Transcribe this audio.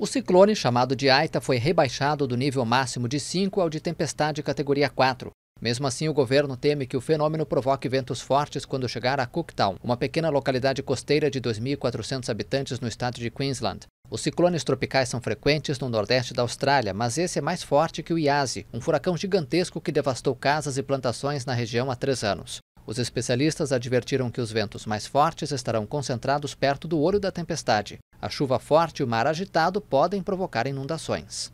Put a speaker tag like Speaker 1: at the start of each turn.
Speaker 1: O ciclone, chamado de Aita, foi rebaixado do nível máximo de 5 ao de tempestade categoria 4. Mesmo assim, o governo teme que o fenômeno provoque ventos fortes quando chegar a Cooktown, uma pequena localidade costeira de 2.400 habitantes no estado de Queensland. Os ciclones tropicais são frequentes no nordeste da Austrália, mas esse é mais forte que o Iase, um furacão gigantesco que devastou casas e plantações na região há três anos. Os especialistas advertiram que os ventos mais fortes estarão concentrados perto do olho da tempestade. A chuva forte e o mar agitado podem provocar inundações.